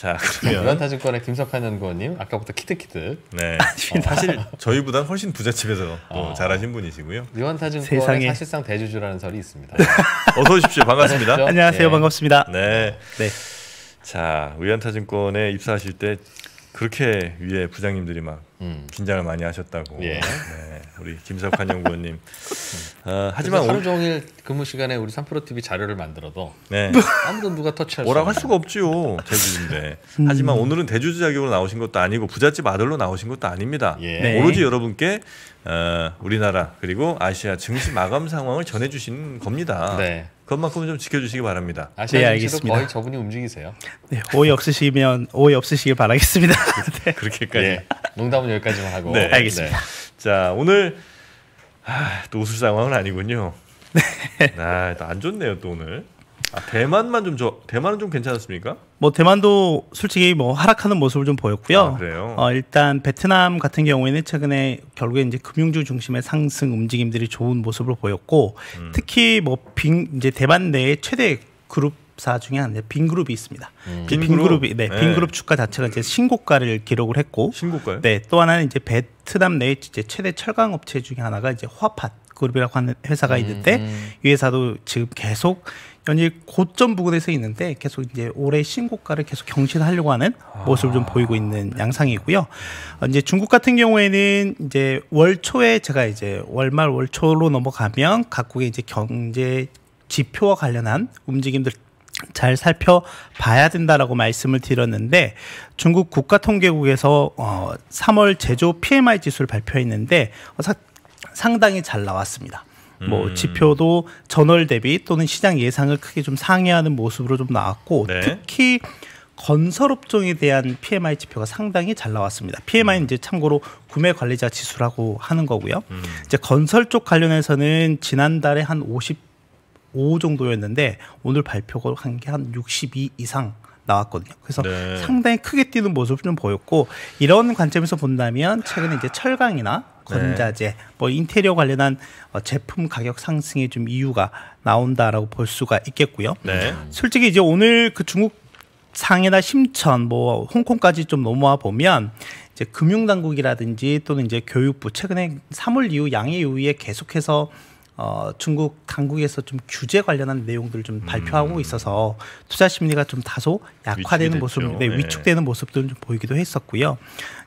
자 그러면 유한타증권의 김석환 연구원님 아까부터 키득키득. 네. 사실 저희보다 훨씬 부잣집에서 어. 잘하신 분이시고요. 유한타증권의 사실상 대주주라는 설이 있습니다. 어서 오십시오. 반갑습니다. 그렇죠? 안녕하세요. 네. 반갑습니다. 네. 네. 유한타증권에 입사하실 때 그렇게 위에 부장님들이 막 음. 긴장을 많이 하셨다고. 예. 네, 우리 김석환 연구원님. 어, 하지만 하루 종일 근무 시간에 우리 삼프로 TV 자료를 만들어도 네. 아무도 누가 터치할 뭐라고 할 수가 없지요 제주인데. 음. 하지만 오늘은 대주주 자격으로 나오신 것도 아니고 부잣집 아들로 나오신 것도 아닙니다. 예. 네. 오로지 여러분께 어, 우리나라 그리고 아시아 증시 마감 상황을 전해주신 겁니다. 네. 그것만큼은 좀 지켜주시기 바랍니다. 아시아 네, 알겠습니다. 거의 저분이 움직이세요. 네, 오해 없으시면 오해 없으시길 바라겠습니다. 네. 그렇게까지. 예. 농담은 건 여기까지만 하고. 네, 알겠습니다. 네. 자, 오늘 아, 또 웃을 상황은 아니군요. 네. 아, 안 좋네요, 또 오늘. 아, 대만만 좀 저 대만은 좀 괜찮았습니까? 뭐 대만도 솔직히 뭐 하락하는 모습을 좀 보였고요. 아, 그래요. 어, 일단 베트남 같은 경우에는 최근에 결국에 이제 금융주 중심의 상승 움직임들이 좋은 모습을 보였고 음. 특히 뭐 빙 이제 대만 내 최대 그룹 축사 중에 한나 네, 빈그룹이 있습니다. 음. 빈그룹? 이 네, 네, 빈그룹 주가 자체가 이제 신고가를 기록을 했고 신고가요? 네, 또 하나는 이제 베트남 내 이제 최대 철강 업체 중에 하나가 이제 화팟 그룹이라고 하는 회사가 음. 있는데 이 회사도 지금 계속 연일 고점 부근에서 있는데 계속 이제 올해 신고가를 계속 경신하려고 하는 아. 모습을 좀 보이고 있는 양상이고요. 어, 이제 중국 같은 경우에는 이제 월 초에 제가 이제 월말 월 초로 넘어가면 각국의 이제 경제 지표와 관련한 움직임들 잘 살펴봐야 된다라고 말씀을 드렸는데 중국 국가통계국에서 어 3월 제조 PMI 지수를 발표했는데 어, 상당히 잘 나왔습니다. 뭐 음. 지표도 전월 대비 또는 시장 예상을 크게 좀 상회하는 모습으로 좀 나왔고 네. 특히 건설업종에 대한 PMI 지표가 상당히 잘 나왔습니다. PMI는 음. 이제 참고로 구매 관리자 지수라고 하는 거고요. 음. 이제 건설 쪽 관련해서는 지난달에 한 50. 5 정도였는데 오늘 발표가 한 게 한 62 이상 나왔거든요. 그래서 네. 상당히 크게 뛰는 모습을 좀 보였고 이런 관점에서 본다면 최근에 이제 철강이나 네. 건자재, 네. 뭐 인테리어 관련한 어, 제품 가격 상승에좀 이유가 나온다라고 볼 수가 있겠고요. 네. 솔직히 이제 오늘 그 중국 상해나 심천, 뭐 홍콩까지 좀 넘어와 보면 이제 금융당국이라든지 또는 이제 교육부 최근에 3월 이후 양해 요의에 계속해서 어, 중국 당국에서 좀 규제 관련한 내용들을 좀 발표하고 음. 있어서 투자 심리가 좀 다소 약화되는 모습, 네, 예. 위축되는 모습들은 좀 보이기도 했었고요.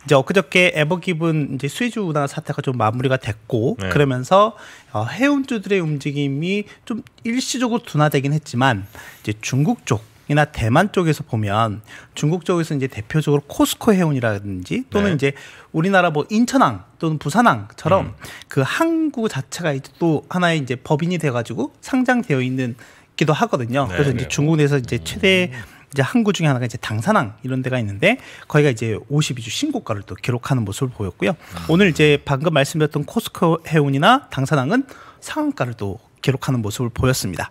이제 엊그저께 에버기븐 이제 수혜주 운하 사태가 좀 마무리가 됐고 네. 그러면서 어, 해운주들의 움직임이 좀 일시적으로 둔화되긴 했지만 이제 중국 쪽 이나 대만 쪽에서 보면 중국 쪽에서 이제 대표적으로 코스코 해운이라든지 또는 네. 이제 우리나라 뭐 인천항 또는 부산항처럼 음. 그 항구 자체가 이제 또 하나의 이제 법인이 돼가지고 상장되어 있는 기도 하거든요. 네, 그래서 이제 네. 중국 내에서 이제 음. 최대 이제 항구 중에 하나가 이제 당산항 이런 데가 있는데 거기가 이제 52주 신고가를 또 기록하는 모습을 보였고요. 아. 오늘 이제 방금 말씀드렸던 코스코 해운이나 당산항은 상한가를 또 기록하는 모습을 보였습니다.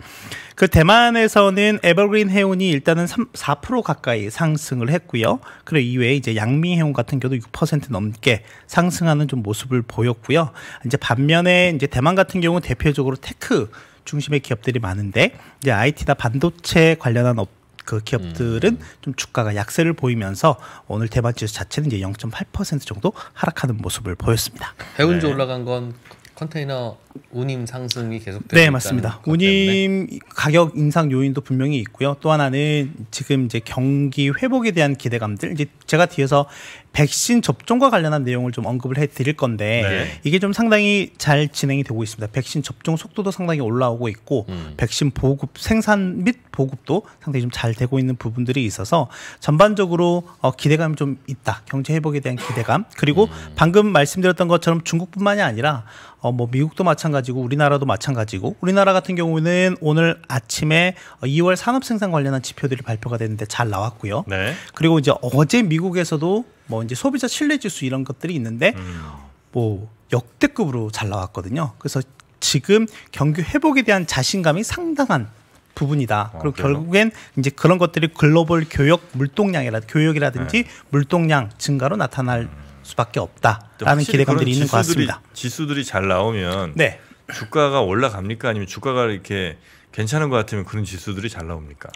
그 대만에서는 에버그린 해운이 일단은 3, 4% 가까이 상승을 했고요. 그리고 이외에 이제 양미 해운 같은 경우도 6% 넘게 상승하는 좀 모습을 보였고요. 이제 반면에 이제 대만 같은 경우 대표적으로 테크 중심의 기업들이 많은데 이제 IT나 반도체 관련한 업그 기업들은 음. 좀 주가가 약세를 보이면서 오늘 대만 지수 자체는 이제 0.8% 정도 하락하는 모습을 보였습니다. 해운주 네. 올라간 건 컨테이너 운임 상승이 계속되고 네, 맞습니다. 운임 가격 인상 요인도 분명히 있고요. 또 하나는 지금 이제 경기 회복에 대한 기대감들 이제 제가 뒤에서 백신 접종과 관련한 내용을 좀 언급을 해드릴 건데 네. 이게 좀 상당히 잘 진행이 되고 있습니다. 백신 접종 속도도 상당히 올라오고 있고 음. 백신 보급 생산 및 보급도 상당히 좀 잘 되고 있는 부분들이 있어서 전반적으로 어, 기대감이 좀 있다. 경제 회복에 대한 기대감 그리고 음. 방금 말씀드렸던 것처럼 중국뿐만이 아니라 어, 뭐 미국도 마찬가지고 우리나라도 마찬가지고 우리나라 같은 경우는 오늘 아침에 2월 산업 생산 관련한 지표들이 발표가 됐는데 잘 나왔고요. 네. 그리고 이제 어제 미국에서도 뭐 이제 소비자 신뢰 지수 이런 것들이 있는데 음. 뭐 역대급으로 잘 나왔거든요. 그래서 지금 경기 회복에 대한 자신감이 상당한 부분이다. 아, 그리고 그래요? 결국엔 이제 그런 것들이 글로벌 교역 물동량이라 교역이라든지 네. 물동량 증가로 나타날 음. 수밖에 없다라는 기대감들이 있는 지수들이, 것 같습니다. 지수들이 잘 나오면 네. 주가가 올라갑니까 아니면 주가가 이렇게 괜찮은 것 같으면 그런 지수들이 잘 나옵니까?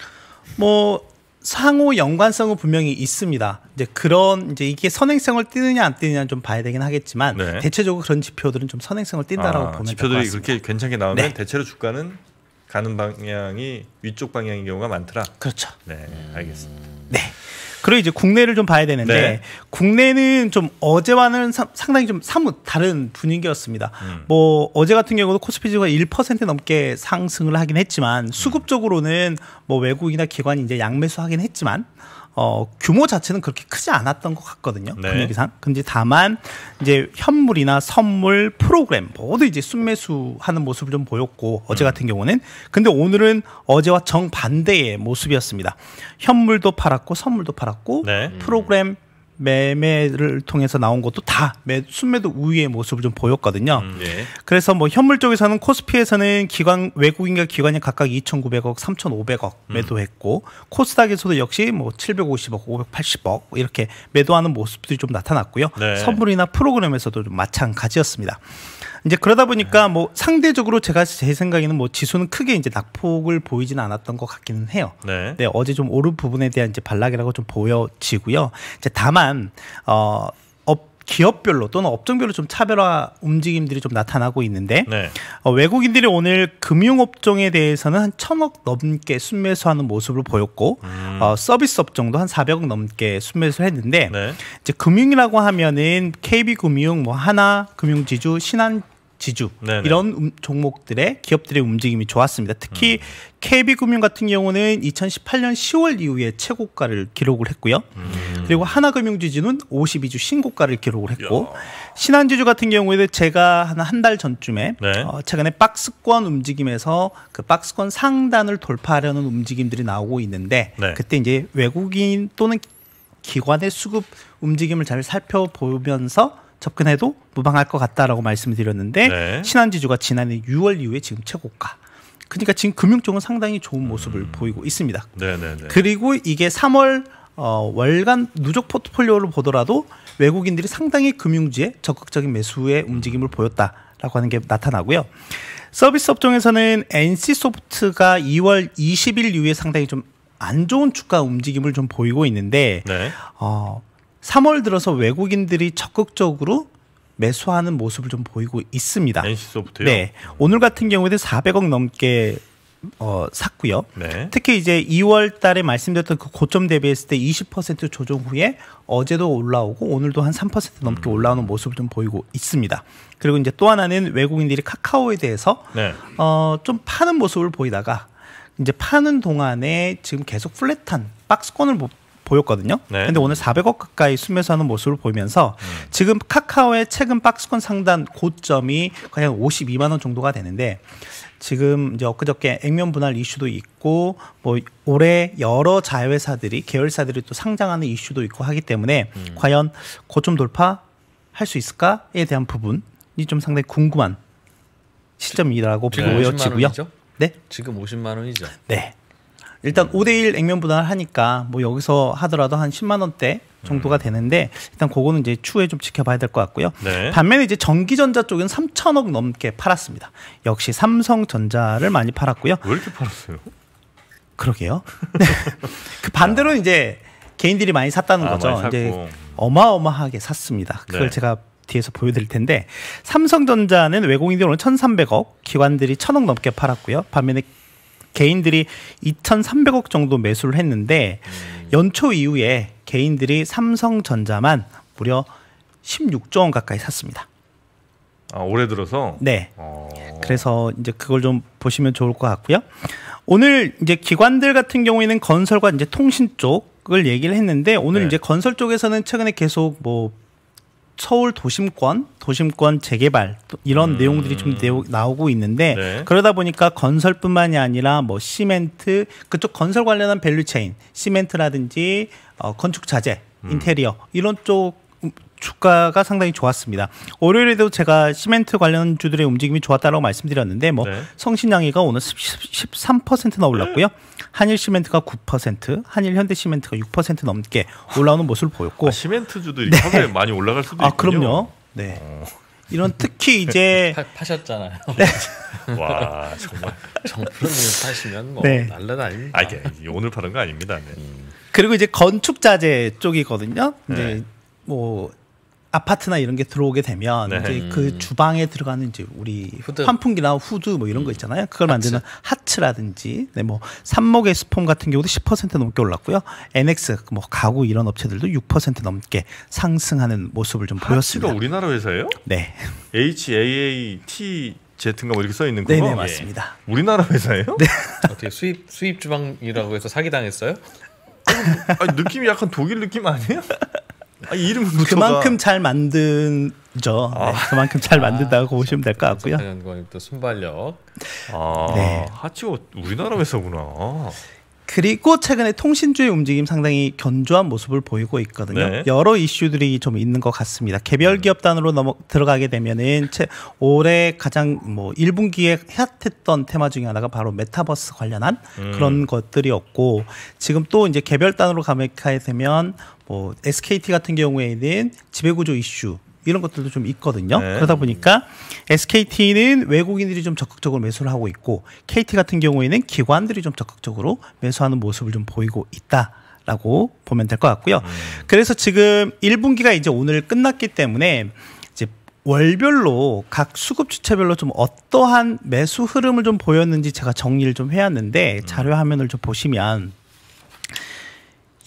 뭐 상호 연관성은 분명히 있습니다. 이제 그런 이제 이게 선행성을 띠느냐 안띠느냐좀 봐야 되긴 하겠지만 네. 대체적으로 그런 지표들은 좀 선행성을 띈다라고 아, 보면 지표들이 그렇게 괜찮게 나오면 네. 대체로 주가는 가는 방향이 위쪽 방향인 경우가 많더라. 그렇죠. 네, 알겠습니다. 네. 그리고 이제 국내를 좀 봐야 되는데 네. 국내는 좀 어제와는 사, 상당히 좀 사뭇 다른 분위기였습니다. 음. 뭐 어제 같은 경우도 코스피 지수가 1% 넘게 상승을 하긴 했지만 수급적으로는 뭐 외국이나 기관이 이제 양매수하긴 했지만 어, 규모 자체는 그렇게 크지 않았던 것 같거든요. 네. 금액이상. 근데 다만 이제 현물이나 선물 프로그램 모두 이제 순매수하는 모습을 좀 보였고 어제 음. 같은 경우는 근데 오늘은 어제와 정 반대의 모습이었습니다. 현물도 팔았고 선물도 팔았고 네. 음. 프로그램 매매를 통해서 나온 것도 다 매, 순매도 우위의 모습을 좀 보였거든요. 음, 네. 그래서 뭐 현물 쪽에서는 코스피에서는 기관 외국인과 기관이 각각 2,900억, 3,500억 음. 매도했고 코스닥에서도 역시 뭐 750억, 580억 뭐 이렇게 매도하는 모습들이 좀 나타났고요. 네. 선물이나 프로그램에서도 좀 마찬가지였습니다. 이제 그러다 보니까 네. 뭐 상대적으로 제가 제 생각에는 뭐 지수는 크게 이제 낙폭을 보이진 않았던 것 같기는 해요. 네. 네 어제 좀 오른 부분에 대한 이제 반락이라고 좀 보여지고요. 이제 다만 어 기업별로 또는 업종별로 좀 차별화 움직임들이 좀 나타나고 있는데 네. 어, 외국인들이 오늘 금융업종에 대해서는 한 천억 넘게 순매수하는 모습을 보였고 음. 어, 서비스 업종도 한사백억 넘게 순매수를 했는데 네. 이제 금융이라고 하면은 KB금융, 뭐 하나금융지주, 신한 지주 네네. 이런 음, 종목들의 기업들의 움직임이 좋았습니다. 특히 음. KB금융 같은 경우는 2018년 10월 이후에 최고가를 기록을 했고요. 음. 그리고 하나금융지주는 52주 신고가를 기록을 했고 야. 신한지주 같은 경우에는 제가 한 한 달 전쯤에 네. 어, 최근에 박스권 움직임에서 그 박스권 상단을 돌파하려는 움직임들이 나오고 있는데 네. 그때 이제 외국인 또는 기관의 수급 움직임을 잘 살펴보면서 접근해도 무방할 것 같다라고 말씀을 드렸는데 네. 신한지주가 지난해 6월 이후에 지금 최고가. 그러니까 지금 금융쪽은 상당히 좋은 음. 모습을 음. 보이고 있습니다. 네네네. 그리고 이게 3월 어, 월간 누적 포트폴리오를 보더라도 외국인들이 상당히 금융지에 적극적인 매수의 움직임을 보였다라고 하는 게 나타나고요. 서비스 업종에서는 NC소프트가 2월 20일 이후에 상당히 좀 안 좋은 주가 움직임을 좀 보이고 있는데 네. 어, 3월 들어서 외국인들이 적극적으로 매수하는 모습을 좀 보이고 있습니다. NC소프트요? 네. 오늘 같은 경우에도 400억 넘게 어, 샀고요. 네. 특히 이제 2월 달에 말씀드렸던 그 고점 대비했을 때 20% 조정 후에 어제도 올라오고 오늘도 한 3% 넘게 음. 올라오는 모습을 좀 보이고 있습니다. 그리고 이제 또 하나는 외국인들이 카카오에 대해서 네. 어, 좀 파는 모습을 보이다가 이제 파는 동안에 지금 계속 플랫한 박스권을 보였거든요. 네. 근데 오늘 400억 가까이 순매수하는 모습을 보면서 이 음. 지금 카카오의 최근 박스권 상단 고점이 그냥 52만 원 정도가 되는데 지금 이제 엊그저께 액면 분할 이슈도 있고 뭐 올해 여러 자회사들이 계열사들이 또 상장하는 이슈도 있고 하기 때문에 음. 과연 고점 돌파 할 수 있을까에 대한 부분이 좀 상당히 궁금한 시점이라고 보여지고요. 네. 지금 50만 원이죠? 네. 일단 5대1 액면 분할 하니까 뭐 여기서 하더라도 한 10만 원대 정도가 음. 되는데 일단 그거는 이제 추후에 좀 지켜봐야 될 것 같고요. 네. 반면에 이제 전기전자 쪽은 3천억 넘게 팔았습니다. 역시 삼성전자를 많이 팔았고요. 왜 이렇게 팔았어요? 그러게요. 네. 그 반대로 이제 개인들이 많이 샀다는 아, 거죠. 많이 이제 어마어마하게 샀습니다. 그걸 네. 제가 뒤에서 보여드릴 텐데 삼성전자는 외국인들 이 오늘 1,300억, 기관들이 1,000억 넘게 팔았고요. 반면에 개인들이 2,300억 정도 매수를 했는데 음. 연초 이후에 개인들이 삼성전자만 무려 16조 원 가까이 샀습니다. 아, 올해 들어서? 네. 어... 그래서 이제 그걸 좀 보시면 좋을 것 같고요. 오늘 이제 기관들 같은 경우에는 건설과 이제 통신 쪽을 얘기를 했는데 오늘 네. 이제 건설 쪽에서는 최근에 계속 뭐 서울 도심권, 도심권 재개발 이런 음. 내용들이 좀 나오고 있는데 네. 그러다 보니까 건설뿐만이 아니라 뭐 시멘트 그쪽 건설 관련한 밸류 체인, 시멘트라든지 어, 건축 자재, 음. 인테리어 이런 쪽 주가가 상당히 좋았습니다. 월요일에도 제가 시멘트 관련 주들의 움직임이 좋았다고 말씀드렸는데 뭐 네. 성신양이가 오늘 13%나 올랐고요. 한일 시멘트가 9%, 한일 현대 시멘트가 6% 넘게 올라오는 모습을 보였고 아, 시멘트 주들이 네. 하루에 많이 올라갈 수도 아, 있군요. 그럼요. 네. 어. 이런 특히 이제 파, 셨잖아요 네. 와 정말 정프로 파시면 뭐 네. 난리 아닙니다. 아, 오늘 파는 거 아닙니다. 네. 그리고 이제 건축 자재 쪽이거든요. 네. 이제 뭐 아파트나 이런 게 들어오게 되면 네. 이제 음. 그 주방에 들어가는 이제 우리 후드. 환풍기나 후드 뭐 이런 거 있잖아요. 그걸 하츠. 만드는 하츠라든지 네, 뭐 삼목의 스폼 같은 경우도 10% 넘게 올랐고요. NX 뭐 가구 이런 업체들도 6% 넘게 상승하는 모습을 좀 보였습니다. 하츠가 우리나라 회사예요? 네. HAAT 제트인가 뭐 이렇게 써 있는 거요? 네, 네, 맞습니다. 예. 우리나라 회사예요? 네. 어떻게 아, 수입 수입 주방이라고 해서 사기 당했어요? 아니, 느낌이 약간 독일 느낌 아니에요? 아, 이름부터 그만큼 잘만든저 아. 네, 그만큼 잘 만든다고 아. 보시면 될 것 같고요. 또 순발력. 아, 네. 하치오 우리나라 회사구나. 그리고 최근에 통신주의 움직임 상당히 견조한 모습을 보이고 있거든요. 네. 여러 이슈들이 좀 있는 것 같습니다. 개별 네. 기업 단으로 넘어 들어가게 되면은 올해 가장 뭐 1분기에 핫했던 테마 중에 하나가 바로 메타버스 관련한 음. 그런 것들이었고 지금 또 이제 개별 단으로 가게 되면 뭐 SKT 같은 경우에는 지배구조 이슈 이런 것들도 좀 있거든요. 네. 그러다 보니까 SKT는 외국인들이 좀 적극적으로 매수를 하고 있고 KT 같은 경우에는 기관들이 좀 적극적으로 매수하는 모습을 좀 보이고 있다. 라고 보면 될 것 같고요. 음. 그래서 지금 1분기가 이제 오늘 끝났기 때문에 이제 월별로 각 수급 주체별로 좀 어떠한 매수 흐름을 좀 보였는지 제가 정리를 좀 해왔는데 음. 자료 화면을 좀 보시면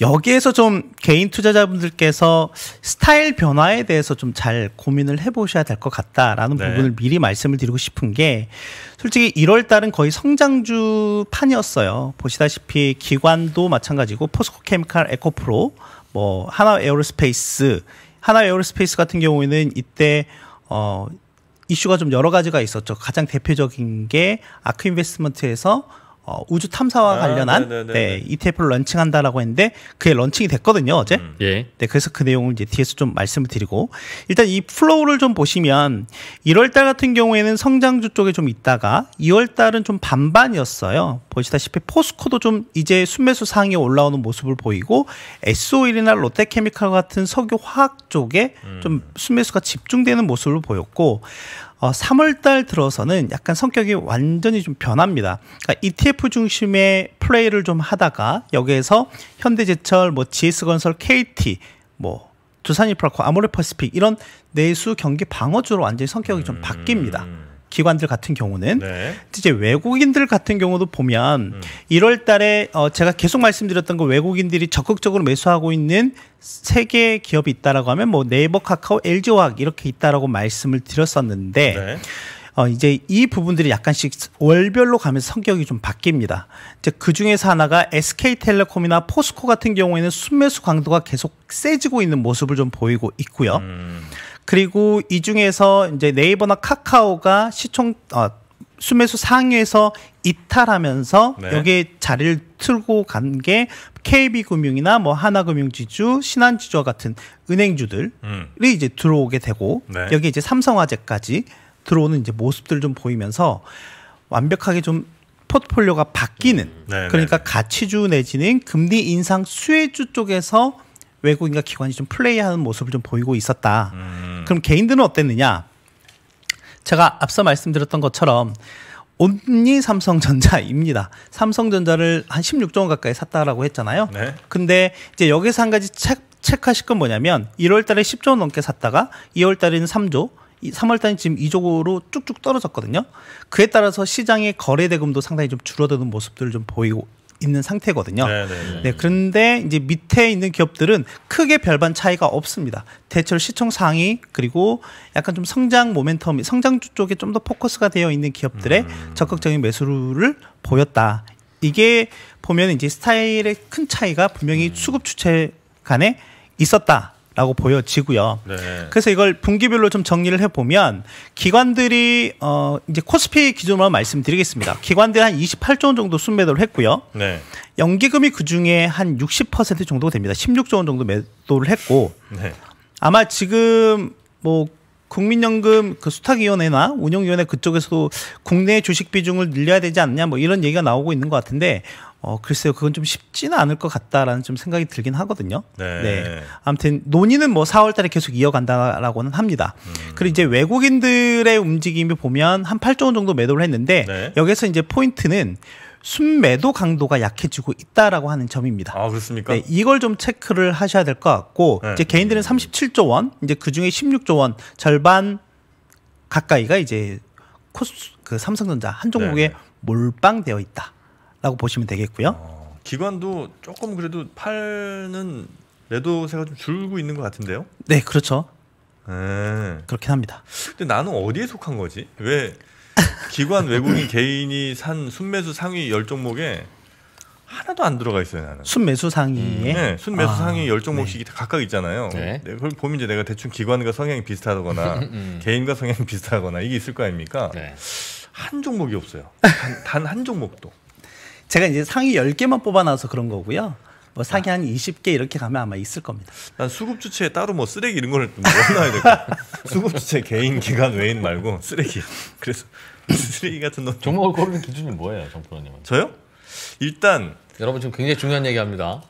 여기에서 좀 개인 투자자분들께서 스타일 변화에 대해서 좀 잘 고민을 해보셔야 될 것 같다라는 네. 부분을 미리 말씀을 드리고 싶은 게 솔직히 1월 달은 거의 성장주 판이었어요. 보시다시피 기관도 마찬가지고 포스코 케미칼 에코프로 뭐 하나 에어로스페이스 하나 에어로스페이스 같은 경우에는 이때 어 이슈가 좀 여러 가지가 있었죠. 가장 대표적인 게 아크 인베스트먼트에서 어, 우주 탐사와 아, 관련한 네네네네. ETF를 네, 런칭한다라고 했는데 그게 런칭이 됐거든요 어제. 음. 예. 네, 그래서 그 내용을 이제 뒤에서 좀 말씀을 드리고 일단 이 플로우를 좀 보시면 1월달 같은 경우에는 성장주 쪽에 좀 있다가 2월달은 좀 반반이었어요. 보시다시피 포스코도 좀 이제 순매수 상에 올라오는 모습을 보이고 SO1이나 롯데케미칼 같은 석유화학 쪽에 음. 좀 순매수가 집중되는 모습을 보였고 어, 3월달 들어서는 약간 성격이 완전히 좀 변합니다. 그러니까 ETF 중심의 플레이를 좀 하다가 여기에서 현대제철, 뭐 GS건설, KT, 뭐 두산이프라코, 아모레퍼시픽 이런 내수 경기 방어주로 완전히 성격이 좀 음. 바뀝니다. 기관들 같은 경우는 네. 이제 외국인들 같은 경우도 보면 음. 1월 달에 어 제가 계속 말씀드렸던 거 외국인들이 적극적으로 매수하고 있는 세개 기업이 있다라고 하면 뭐 네이버, 카카오, LG화학 이렇게 있다라고 말씀을 드렸었는데 네. 어, 이제 이 부분들이 약간씩 월별로 가면서 성격이 좀 바뀝니다. 이제 그 중에서 하나가 SK텔레콤이나 포스코 같은 경우에는 순매수 강도가 계속 세지고 있는 모습을 좀 보이고 있고요. 음. 그리고 이 중에서 이제 네이버나 카카오가 시총 어, 수매수 상위에서 이탈하면서 네. 여기에 자리를 틀고 간 게 KB금융이나 뭐 하나금융지주, 신한지주와 같은 은행주들이 음. 이제 들어오게 되고 네. 여기 이제 삼성화재까지 들어오는 이제 모습들 좀 보이면서 완벽하게 좀 포트폴리오가 바뀌는 음. 네, 그러니까 네, 네. 가치주 내지는 금리 인상 수혜주 쪽에서 외국인과 기관이 좀 플레이하는 모습을 좀 보이고 있었다. 음. 그럼 개인들은 어땠느냐? 제가 앞서 말씀드렸던 것처럼 온니 삼성전자입니다. 삼성전자를 한 16조 원 가까이 샀다라고 했잖아요. 네. 근데 이제 여기서 한 가지 책, 체크하실 건 뭐냐면 1월 달에 10조 원 넘게 샀다가 2월 달에는 3조, 3월 달에 지금 2조로 쭉쭉 떨어졌거든요. 그에 따라서 시장의 거래 대금도 상당히 좀 줄어드는 모습들을 좀 보이고 있는 상태거든요. 네네네. 네, 네. 네 그런데 이제 밑에 있는 기업들은 크게 별반 차이가 없습니다. 대체로 시총 상위 그리고 약간 좀 성장 모멘텀이 성장 쪽에 좀 더 포커스가 되어 있는 기업들의 음. 적극적인 매수를 보였다. 이게 보면 이제 스타일의 큰 차이가 분명히 음. 수급 주체 간에 있었다. 라고 보여지고요. 네. 그래서 이걸 분기별로 좀 정리를 해보면 기관들이 어 이제 코스피 기준으로 말씀드리겠습니다. 기관들이 한 28조 원 정도 순매도를 했고요. 네. 연기금이 그 중에 한 60% 정도 됩니다. 16조 원 정도 매도를 했고 네. 아마 지금 뭐 국민연금 그 수탁위원회나 운영위원회 그쪽에서도 국내 주식 비중을 늘려야 되지 않냐 뭐 이런 얘기가 나오고 있는 것 같은데 어, 글쎄요, 그건 좀 쉽지는 않을 것 같다라는 좀 생각이 들긴 하거든요. 네. 네. 아무튼 논의는 뭐 4월 달에 계속 이어간다라고는 합니다. 음. 그리고 이제 외국인들의 움직임을 보면 한 8조 원 정도 매도를 했는데 네. 여기서 이제 포인트는 순매도 강도가 약해지고 있다라고 하는 점입니다. 아 그렇습니까? 네, 이걸 좀 체크를 하셔야 될 것 같고 네. 이제 개인들은 37조 원, 이제 그 중에 16조 원 절반 가까이가 이제 코스 그 삼성전자 한 종목에 네. 몰빵되어 있다. 라고 보시면 되겠고요. 어, 기관도 조금 그래도 팔는 레도세가 좀 줄고 있는 것 같은데요? 네, 그렇죠. 네. 그렇긴 합니다. 근데 나는 어디에 속한 거지? 왜 기관 외국인 개인이 산 순매수 상위 열 종목에 하나도 안 들어가 있어요 나는. 순매수 상위에. 음, 네, 순매수 아, 상위 열 종목씩 네. 각각 있잖아요. 네. 네. 그걸 보면 이제 내가 대충 기관과 성향이 비슷하거나 음. 개인과 성향이 비슷하거나 이게 있을 거 아닙니까? 네. 한 종목이 없어요. 단한 단 종목도. 제가 이제 상위 10개만 뽑아놔서 그런 거고요. 뭐 상위 아. 한 20개 이렇게 가면 아마 있을 겁니다. 난 수급 주체에 따로 뭐 쓰레기 이런 걸 넣어놔야 될까? 수급 주체 개인 기관 외인 말고 쓰레기. 그래서 쓰레기 같은 놈. 종목을 고르는 기준이 뭐예요, 정프로님은? 저요? 일단 여러분 지금 굉장히 중요한 얘기합니다.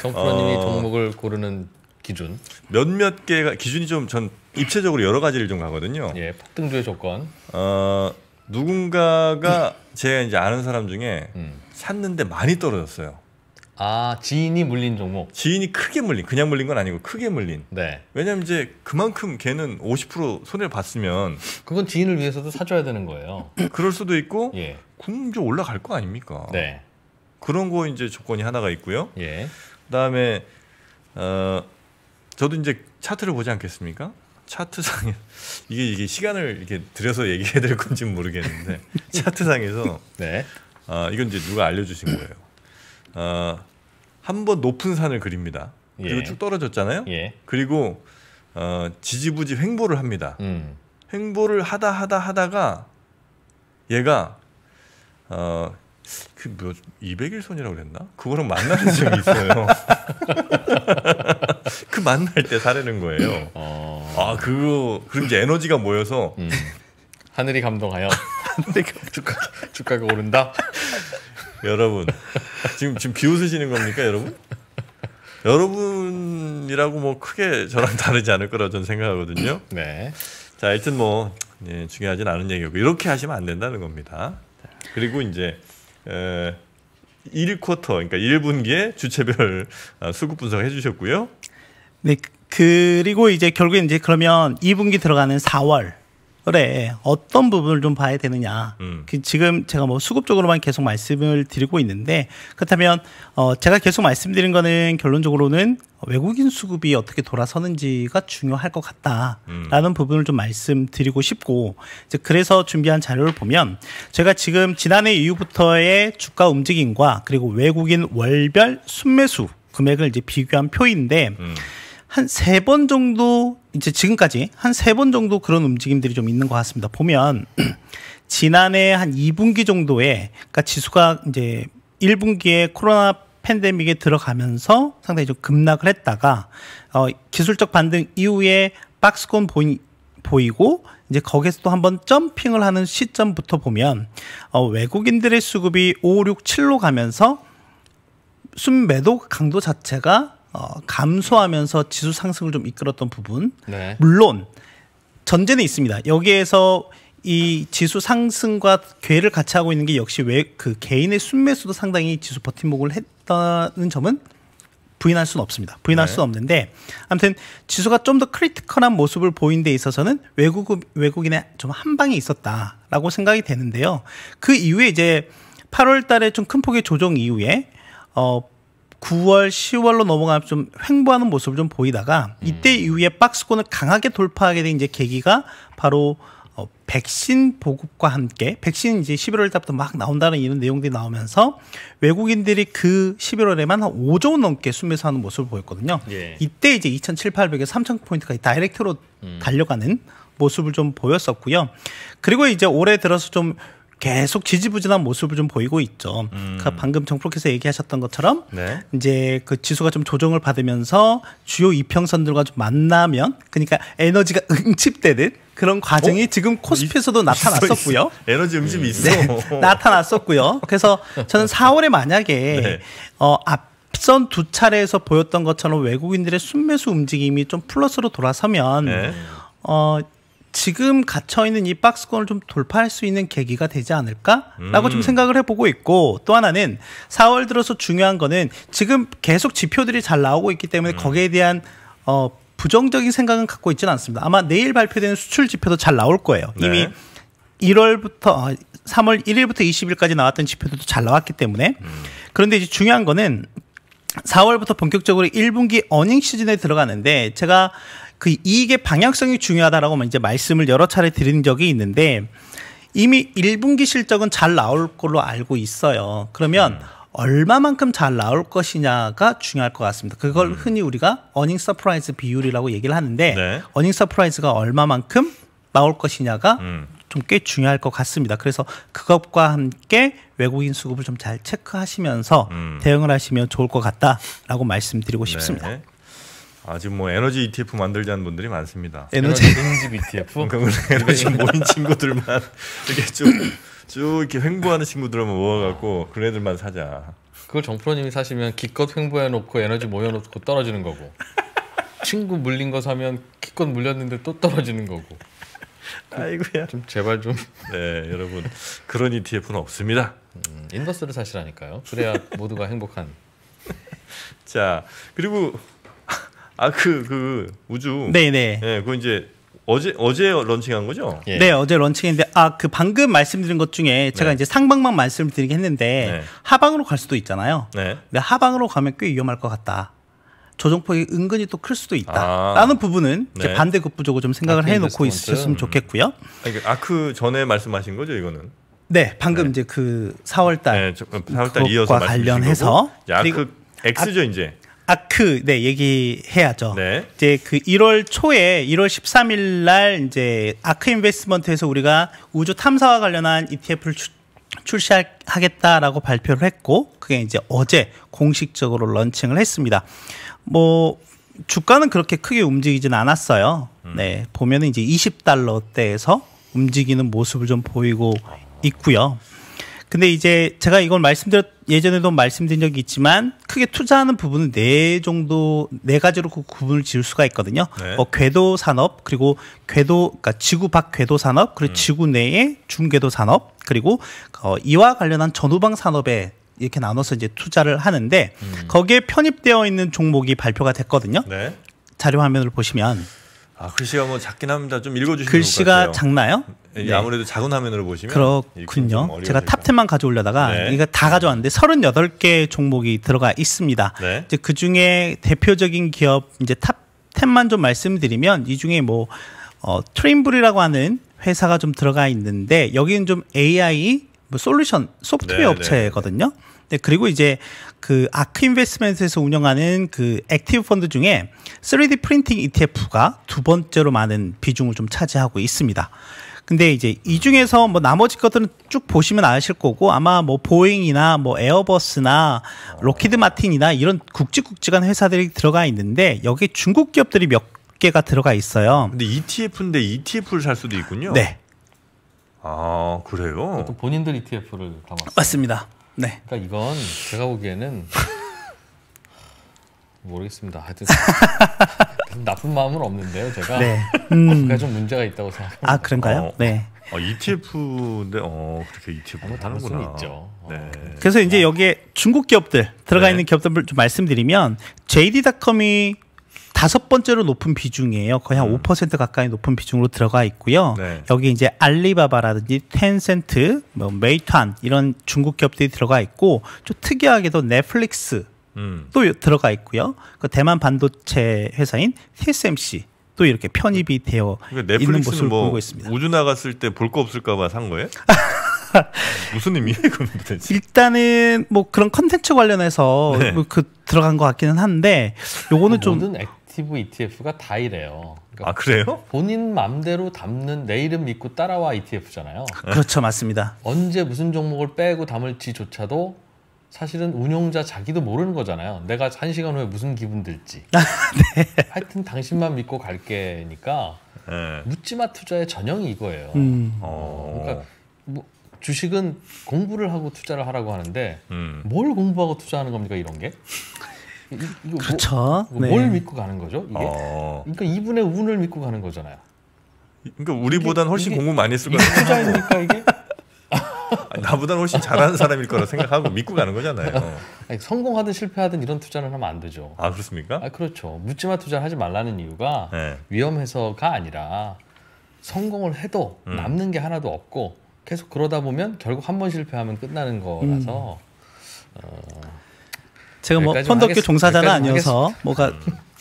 정프로님이 어... 종목을 고르는 기준. 몇몇 개가 기준이 좀 전 입체적으로 여러 가지를 좀 가거든요. 예, 폭등주의 조건. 어 누군가가 제가 이제 아는 사람 중에 음. 샀는데 많이 떨어졌어요. 아 지인이 물린 종목. 지인이 크게 물린 그냥 물린 건 아니고 크게 물린. 네. 왜냐면 이제 그만큼 걔는 50% 손해를 봤으면 그건 지인을 위해서도 사줘야 되는 거예요. 그럴 수도 있고 예. 궁조 올라갈 거 아닙니까? 네. 그런 거 이제 조건이 하나가 있고요. 예. 그다음에 어 저도 이제 차트를 보지 않겠습니까? 차트상에 이게 이게 시간을 이렇게 들여서 얘기해야 될 건지 모르겠는데 차트상에서 네. 어, 이건 이제 누가 알려주신 거예요. 어, 한번 높은 산을 그립니다. 그리고 예. 쭉 떨어졌잖아요. 예. 그리고 어, 지지부지 횡보를 합니다. 음. 횡보를 하다 하다 하다가 얘가 어, 그몇 200일선이라고 뭐 그랬나? 그거랑 만나는 적이 있어요. 그 만날 때 사려는 거예요. 어... 아 그거 그럼 이제 에너지가 모여서 음. 하늘이 감동하여 주가 주가가 오른다. 여러분 지금 지금 비웃으시는 겁니까 여러분? 여러분이라고 뭐 크게 저랑 다르지 않을 거라 저는 생각하거든요. 네. 자, 하여튼 뭐 예, 중요하진 않은 얘기고 이렇게 하시면 안 된다는 겁니다. 그리고 이제 에, 1쿼터 그러니까 1분기에 주체별 아, 수급 분석해 주셨고요. 네. 그, 그리고 이제 결국에 이제 그러면 2분기 들어가는 4월 그래 어떤 부분을 좀 봐야 되느냐 음. 그 지금 제가 뭐 수급적으로만 계속 말씀을 드리고 있는데 그렇다면 어 제가 계속 말씀드린 거는 결론적으로는 외국인 수급이 어떻게 돌아서는지가 중요할 것 같다라는 음. 부분을 좀 말씀드리고 싶고 이제 그래서 준비한 자료를 보면 제가 지금 지난해 이후부터의 주가 움직임과 그리고 외국인 월별 순매수 금액을 이제 비교한 표인데 음. 한세 번 정도 이제 지금까지 한 세 번 정도 그런 움직임들이 좀 있는 것 같습니다. 보면 지난해 한 2분기 정도에 그러니까 지수가 이제 1분기에 코로나 팬데믹에 들어가면서 상당히 좀 급락을 했다가 어, 기술적 반등 이후에 박스권 보이, 보이고 이제 거기서 도 한번 점핑을 하는 시점부터 보면 어, 외국인들의 수급이 5, 6, 7로 가면서 순매도 강도 자체가 어, 감소하면서 지수 상승을 좀 이끌었던 부분. 네. 물론 전제는 있습니다. 여기에서 이 지수 상승과 괴를 같이 하고 있는 게 역시 왜 그 개인의 순매수도 상당히 지수 버팀목을 했다는 점은 부인할 수는 없습니다. 부인할 네. 수는 없는데 아무튼 지수가 좀 더 크리티컬한 모습을 보인 데 있어서는 외국 외국인의 좀 한방이 있었다라고 생각이 되는데요. 그 이후에 이제 8월 달에 좀 큰 폭의 조정 이후에 어 9월, 10월로 넘어가면좀 횡보하는 모습을 좀 보이다가 음. 이때 이후에 박스권을 강하게 돌파하게 된 이제 계기가 바로 어, 백신 보급과 함께 백신 이제 11월 달부터 막 나온다는 이런 내용들이 나오면서 외국인들이 그 11월에만 한 5조 원 넘게 순매수하는 모습을 보였거든요. 예. 이때 이제 2,700에서 3,000포인트까지 다이렉트로 음. 달려가는 모습을 좀 보였었고요. 그리고 이제 올해 들어서 좀 계속 지지부진한 모습을 좀 보이고 있죠. 음. 그러니까 방금 정프로께서 얘기하셨던 것처럼 네. 이제 그 지수가 좀 조정을 받으면서 주요 이평선들과 좀 만나면 그러니까 에너지가 응집되는 그런 과정이 어? 지금 코스피에서도 있, 나타났었고요. 있어, 있어. 에너지 음심이 있어. 네, 나타났었고요. 그래서 저는 4월에 만약에 네. 어 앞. 앞선 두 차례에서 보였던 것처럼 외국인들의 순매수 움직임이 좀 플러스로 돌아서면 네. 어 지금 갇혀 있는 이 박스권을 좀 돌파할 수 있는 계기가 되지 않을까라고 음. 좀 생각을 해보고 있고 또 하나는 4월 들어서 중요한 거는 지금 계속 지표들이 잘 나오고 있기 때문에 음. 거기에 대한 어 부정적인 생각은 갖고 있지는 않습니다. 아마 내일 발표되는 수출 지표도 잘 나올 거예요. 네. 이미 1월부터 3월 어, 1일부터 20일까지 나왔던 지표들도 잘 나왔기 때문에 음. 그런데 이제 중요한 거는 4월부터 본격적으로 1분기 어닝 시즌에 들어가는데 제가 그 이익의 방향성이 중요하다라고 이제 말씀을 여러 차례 드린 적이 있는데 이미 1분기 실적은 잘 나올 걸로 알고 있어요. 그러면 음. 얼마만큼 잘 나올 것이냐가 중요할 것 같습니다. 그걸 음. 흔히 우리가 어닝 서프라이즈 비율이라고 얘기를 하는데 네. 어닝 서프라이즈가 얼마만큼 나올 것이냐가 음. 좀꽤 중요할 것 같습니다. 그래서 그것과 함께 외국인 수급을 좀 잘 체크하시면서 음. 대응을 하시면 좋을 것 같다라고 말씀드리고 네. 싶습니다. 아주 뭐 에너지 ETF 만들자는 분들이 많습니다. 에너지 인집 ETF. 그러니까 에너지 e 모인 친구들만 이렇게 쭉 쭉 이렇게 횡보하는 친구들만 모아갖고 그런 애들만 사자. 그걸 정프로님이 사시면 기껏 횡보해놓고 에너지 모여놓고 떨어지는 거고 친구 물린 거 사면 기껏 물렸는데 또 떨어지는 거고. 아이고야. 좀 제발 좀. 네, 여러분 그런 ETF는 없습니다. 음, 인버스를 사시라니까요. 그래야 모두가 행복한. 자, 그리고 아그그 그 우주. 네네. 네. 예, 그거 이제 어제 어제 런칭한 거죠? 예. 네, 어제 런칭했는데 아 그 방금 말씀드린 것 중에 제가 네. 이제 상방만 말씀드리긴 했는데 네. 하방으로 갈 수도 있잖아요. 네. 근데 하방으로 가면 꽤 위험할 것 같다. 조정폭이 은근히 또 클 수도 있다라는 아. 부분은 네. 반대 급부적으로 좀 생각을 해놓고 있으셨으면 음. 좋겠고요. 음. 그, 아크 그 전에 말씀하신 거죠, 이거는? 네, 방금 네. 이제 그 4월달, 네, 4월달 이어서 관련해서 거고, 이 아크 X죠 아, 이제. 아크 네 얘기해야죠. 네. 이제 그 1월 초에 1월 13일 날 이제 아크 인베스먼트에서 우리가 우주 탐사와 관련한 ETF를 추, 출시하겠다라고 발표를 했고 그게 이제 어제 공식적으로 런칭을 했습니다. 뭐 주가는 그렇게 크게 움직이진 않았어요. 음. 네. 보면은 이제 20달러대에서 움직이는 모습을 좀 보이고 있고요. 근데 이제 제가 이걸 말씀드렸 예전에도 말씀드린 적이 있지만 크게 투자하는 부분은 네 정도 네 가지로 그 구분을 지을 수가 있거든요. 네. 어, 궤도 산업 그리고 궤도 그러니까 지구 밖 궤도 산업 그리고 음. 지구 내의 중궤도 산업 그리고 어, 이와 관련한 전후방 산업에 이렇게 나눠서 이제 투자를 하는데 음. 거기에 편입되어 있는 종목이 발표가 됐거든요. 네. 자료 화면을 보시면 아 글씨가 그 뭐 작긴 합니다. 좀 읽어주시면 글씨가 그 작나요? 예, 네. 아무래도 작은 화면으로 보시면 그렇군요. 제가 탑텐만 가져오려다가 네. 이거 다 가져왔는데 38개 종목이 들어가 있습니다. 네. 이제 그 중에 대표적인 기업 이제 탑텐만좀 말씀드리면 이 중에 뭐 어, 트레블이라고 하는 회사가 좀 들어가 있는데 여기는 좀 AI 뭐 솔루션 소프트웨어 네, 네, 네, 업체거든요. 네, 그리고 이제 그 아크 인베스트먼트에서 운영하는 그 액티브 펀드 중에 3D 프린팅 ETF가 두 번째로 많은 비중을 좀 차지하고 있습니다. 근데 이제 이 중에서 뭐 나머지 것들은 쭉 보시면 아실 거고 아마 뭐 보잉이나 뭐 에어버스나 로키드 마틴이나 이런 굵직굵직한 회사들이 들어가 있는데 여기 중국 기업들이 몇 개가 들어가 있어요. 근데 ETF인데 ETF를 살 수도 있군요. 네. 아 그래요? 본인들 ETF를 담았어요. 맞습니다. 네. 그러니까 이건 제가 보기에는 모르겠습니다. 하여튼 나쁜 마음은 없는데요, 제가. 네. 어, 음. 그게 좀 문제가 있다고 생각합니다. 아 그런가요? 어. 네. 어, ETF인데 어 그렇게 ETF 하는구나. 있죠. 어, 네. 그래서 이제 아. 여기에 중국 기업들 들어가 네. 있는 기업들좀 말씀드리면 JD.com이 다섯 번째로 높은 비중이에요. 거의 한5% 음. 가까이 높은 비중으로 들어가 있고요. 네. 여기 이제 알리바바라든지 텐센트, 뭐 메이탄 이런 중국 기업들이 들어가 있고 좀 특이하게도 넷플릭스 음. 또 들어가 있고요. 그 대만 반도체 회사인 TSMC 또 이렇게 편입이 되어 그러니까 있는 모습을 뭐 보고 있습니다. 우주 나갔을 때 볼 거 없을까봐 산 거예요? 무슨 의미예요, 그건 일단은 뭐 그런 컨텐츠 관련해서 네. 그 들어간 것 같기는 한데 요거는 좀 액티브 ETF가 다 이래요. 그러니까 아 그래요? 본인 맘대로 담는 내 이름 믿고 따라와 ETF잖아요. 그렇죠, 맞습니다. 언제 무슨 종목을 빼고 담을지조차도 사실은 운용자 자기도 모르는 거잖아요. 내가 한 시간 후에 무슨 기분 들지. 네. 하여튼 당신만 믿고 갈게니까 네. 묻지마 투자의 전형이 이거예요. 음. 어, 어, 그러니까 뭐 주식은 공부를 하고 투자를 하라고 하는데 음. 뭘 공부하고 투자하는 겁니까 이런 게? 뭐, 그렇죠. 뭐, 네. 뭘 네. 믿고 가는 거죠? 이게? 어. 그러니까 이분의 운을 믿고 가는 거잖아요. 그러니까 우리보단 훨씬 이게, 공부 많이 했을 거라고 투자입니까 이게? 나보단 훨씬 잘하는 사람일 거라 생각하고 믿고 가는 거잖아요. 아니, 성공하든 실패하든 이런 투자는 하면 안 되죠. 아 그렇습니까? 아, 그렇죠. 묻지마 투자를 하지 말라는 이유가 네. 위험해서가 아니라 성공을 해도 음. 남는 게 하나도 없고 계속 그러다 보면 결국 한 번 실패하면 끝나는 거라서 음. 어... 제가 뭐 펀더교 종사자는 아니어서 하 뭐가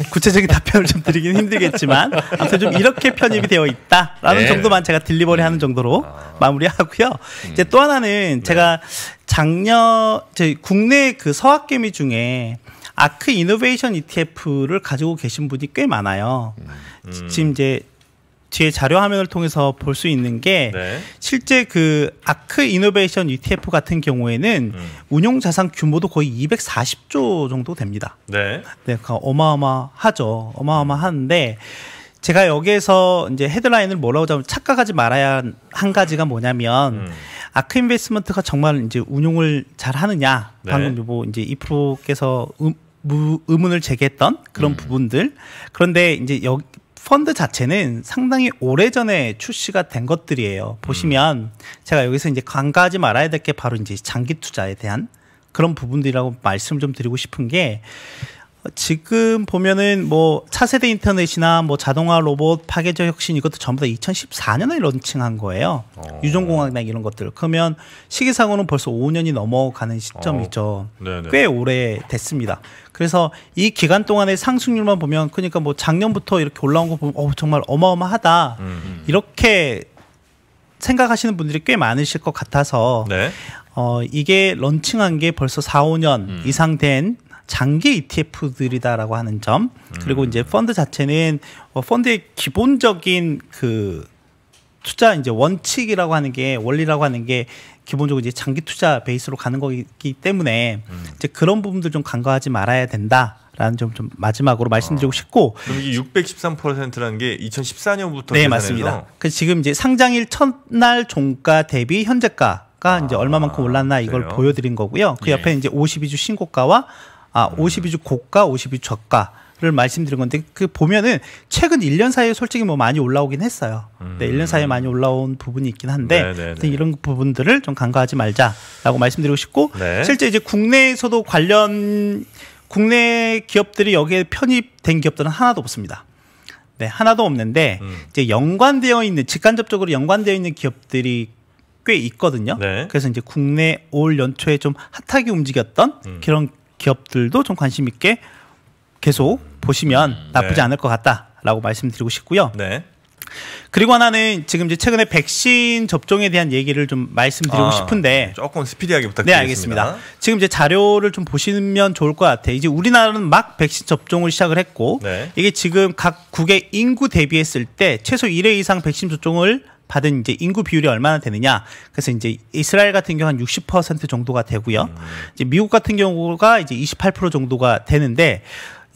구체적인 답변을 좀 드리긴 힘들겠지만 아무튼 좀 이렇게 편입이 되어 있다라는 네. 정도만 제가 딜리버리 하는 정도로 음. 아. 마무리하고요. 음. 이제 또 하나는 네. 제가 작년 저희 국내 그 서학개미 중에 아크 이노베이션 ETF를 가지고 계신 분이 꽤 많아요. 음. 지금 이제 뒤에 자료 화면을 통해서 볼 수 있는 게 네. 실제 그 아크 이노베이션 ETF 같은 경우에는 음. 운용 자산 규모도 거의 240조 정도 됩니다. 네. 네, 그니까 어마어마하죠. 어마어마한데 제가 여기에서 이제 헤드라인을 뭐라고 하자면 착각하지 말아야 한 가지가 뭐냐면 음. 아크 인베스먼트가 정말 이제 운용을 잘 하느냐 네. 방금 요거 뭐 이제 이 프로께서 음, 의문을 제기했던 그런 음. 부분들 그런데 이제 여, 펀드 자체는 상당히 오래전에 출시가 된 것들이에요. 보시면 음. 제가 여기서 이제 간과하지 말아야 될 게 바로 이제 장기 투자에 대한 그런 부분들이라고 말씀을 좀 드리고 싶은 게 지금 보면은 뭐 차세대 인터넷이나 뭐 자동화 로봇, 파괴적 혁신 이것도 전부 다 2014년에 런칭한 거예요. 어. 유전공학이나 이런 것들. 그러면 시기상으로는 벌써 5년이 넘어가는 시점이죠. 어. 꽤 오래 됐습니다. 그래서 이 기간 동안의 상승률만 보면 그러니까 뭐 작년부터 이렇게 올라온 거 보면 어 정말 어마어마하다. 음. 이렇게 생각하시는 분들이 꽤 많으실 것 같아서 네. 어 이게 런칭한 게 벌써 4, 5년 음. 이상 된 장기 ETF들이다라고 하는 점 그리고 음. 이제 펀드 자체는 어, 펀드의 기본적인 그 투자 이제 원칙이라고 하는 게 원리라고 하는 게 기본적으로 이제 장기 투자 베이스로 가는 거기 때문에 음. 이제 그런 부분들 좀 간과하지 말아야 된다. 라는 점 좀 마지막으로 말씀드리고 어. 싶고 그럼 이게 613%라는 게 2014년부터 네 맞습니다. 그 지금 이제 상장일 첫날 종가 대비 현재가가 아, 이제 얼마만큼 올랐나 이걸 그래요? 보여드린 거고요. 그 옆에 네. 이제 52주 신고가와 아, 52주 고가, 52주 저가. 를 말씀드린 건데 그 보면은 최근 1년 사이에 솔직히 뭐 많이 올라오긴 했어요. 음. 네, 1년 사이에 많이 올라온 부분이 있긴 한데 네, 네, 네. 이런 부분들을 좀 간과하지 말자라고 말씀드리고 싶고 네. 실제 이제 국내에서도 관련 국내 기업들이 여기에 편입된 기업들은 하나도 없습니다. 네, 하나도 없는데 음. 이제 연관되어 있는 직간접적으로 연관되어 있는 기업들이 꽤 있거든요. 네. 그래서 이제 국내 올 연초에 좀 핫하게 움직였던 음. 그런 기업들도 좀 관심 있게 계속 보시면 음, 네. 나쁘지 네. 않을 것 같다라고 말씀드리고 싶고요. 네. 그리고 하나는 지금 이제 최근에 백신 접종에 대한 얘기를 좀 말씀드리고 아, 싶은데 조금 스피디하게 부탁드리겠습니다. 네, 알겠습니다. 지금 이제 자료를 좀 보시면 좋을 것 같아요. 이제 우리나라는 막 백신 접종을 시작을 했고 네. 이게 지금 각 국의 인구 대비했을 때 최소 1회 이상 백신 접종을 받은 이제 인구 비율이 얼마나 되느냐. 그래서 이제 이스라엘 같은 경우 한60% 정도가 되고요. 음. 이제 미국 같은 경우가 이제 28% 정도가 되는데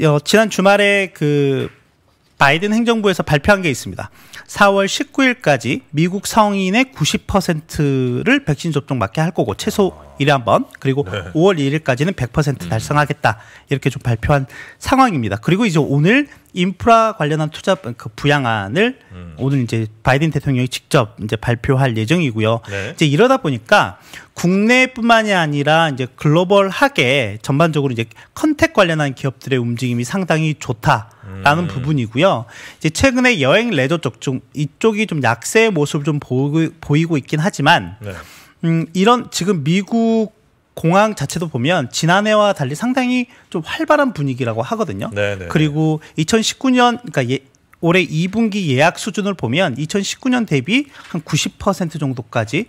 어, 지난 주말에 그 바이든 행정부에서 발표한 게 있습니다. 4월 19일까지 미국 성인의 90%를 백신 접종 맞게 할 거고 최소 일에 한 번, 그리고 네. 5월 2일까지는 100% 음. 달성하겠다 이렇게 좀 발표한 상황입니다. 그리고 이제 오늘 인프라 관련한 투자 그 부양안을 음. 오늘 이제 바이든 대통령이 직접 이제 발표할 예정이고요. 네. 이제 이러다 보니까 국내뿐만이 아니라 이제 글로벌하게 전반적으로 이제 컨택 관련한 기업들의 움직임이 상당히 좋다라는 음. 부분이고요. 이제 최근에 여행 레저 쪽 중 이쪽이 좀 약세의 모습을 좀보고 보이고 있긴 하지만 네. 음, 이런 지금 미국 공항 자체도 보면 지난해와 달리 상당히 좀 활발한 분위기라고 하거든요. 네네. 네, 네. 그리고 2019년 그러니까 예, 올해 2분기 예약 수준을 보면 2019년 대비 한 90% 정도까지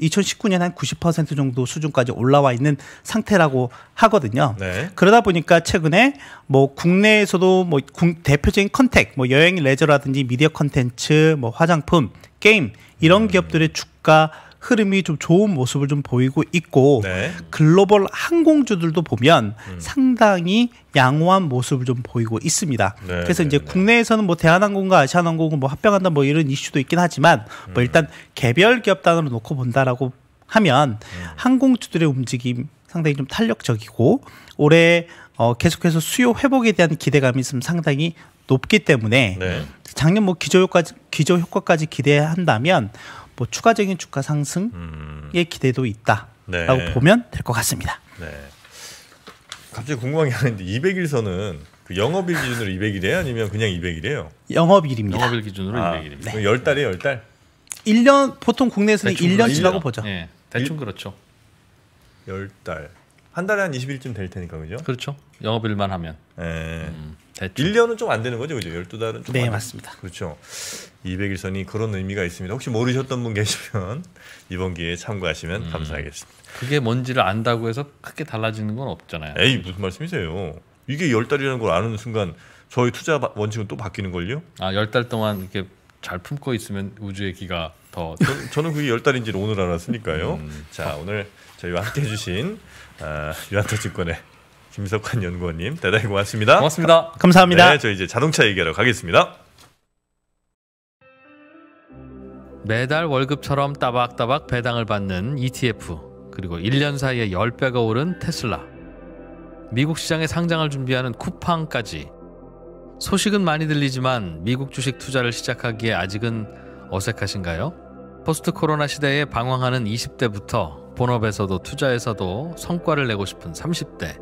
2019년 한 90% 정도 수준까지 올라와 있는 상태라고 하거든요. 네. 그러다 보니까 최근에 뭐 국내에서도 뭐 대표적인 컨택, 뭐 여행 레저라든지 미디어 컨텐츠, 뭐 화장품, 게임 이런 음. 기업들의 주가 흐름이 좀 좋은 모습을 좀 보이고 있고 네. 글로벌 항공주들도 보면 음. 상당히 양호한 모습을 좀 보이고 있습니다. 네, 그래서 이제 네, 국내에서는 뭐 대한항공과 아시아항공은 뭐 합병한다 뭐 이런 이슈도 있긴 하지만 뭐 음. 뭐 일단 개별 기업 단으로 놓고 본다라고 하면 음. 항공주들의 움직임 상당히 좀 탄력적이고 올해 어 계속해서 수요 회복에 대한 기대감이 있좀 상당히 높기 때문에 네. 작년 뭐 기저 효과 기저 효과까지 기대한다면 뭐 추가적인 주가 상승의 음. 기대도 있다라고 네. 보면 될 것 같습니다. 네. 갑자기 궁금한 게 하는데 200일선은 그 영업일 기준으로 200일이에요? 아니면 그냥 200일이에요? 영업일입니다. 영업일 기준으로 아, 200일입니다. 네. 1달이에요1달 1년 보통 국내에서는 1년 지라고 보죠. 네, 대충 일, 그렇죠. 10달. 예, 그렇죠. 한 달에 한 20일쯤 될 테니까 그죠? 그렇죠. 영업일만 하면. 네. 음. 대충. 1년은 좀 안 되는 거죠, 그죠? 12달은 좀. 네, 맞습니다. 그렇죠. 2 0 0선이 그런 의미가 있습니다. 혹시 모르셨던 분 계시면 이번 기회에 참고하시면 음. 감사하겠습니다. 그게 뭔지를 안다고 해서 크게 달라지는 건 없잖아요. 에이, 무슨 말씀이세요? 이게 10달이라는 걸 아는 순간 저희 투자 원칙은 또 바뀌는 걸요? 아, 10달 동안 이렇게 잘 품고 있으면 우주의 기가 더 저, 는 그게 10달인지를 오늘 알았으니까요. 음. 자, 오늘 저희와 함께 해 주신 아, 유한타 증권의 김석환 연구원님 대단히 고맙습니다. 고맙습니다. 네, 감사합니다. 네, 저 이제 자동차 얘기하러 가겠습니다. 매달 월급처럼 따박따박 배당을 받는 ETF 그리고 1년 사이에 10배가 오른 테슬라 미국 시장에 상장을 준비하는 쿠팡까지 소식은 많이 들리지만 미국 주식 투자를 시작하기에 아직은 어색하신가요? 포스트 코로나 시대에 방황하는 20대부터 본업에서도 투자에서도 성과를 내고 싶은 30대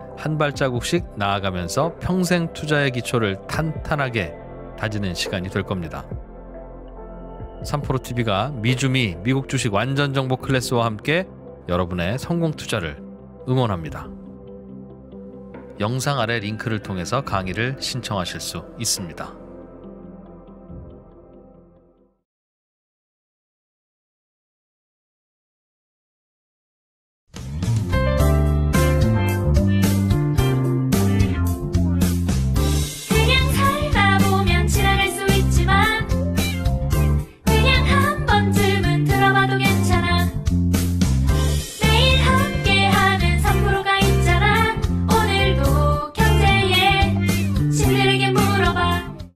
한 발자국씩 나아가면서 평생 투자의 기초를 탄탄하게 다지는 시간이 될 겁니다. 3프로 t v 가 미주미 미국 주식 완전 정보 클래스와 함께 여러분의 성공 투자를 응원합니다. 영상 아래 링크를 통해서 강의를 신청하실 수 있습니다.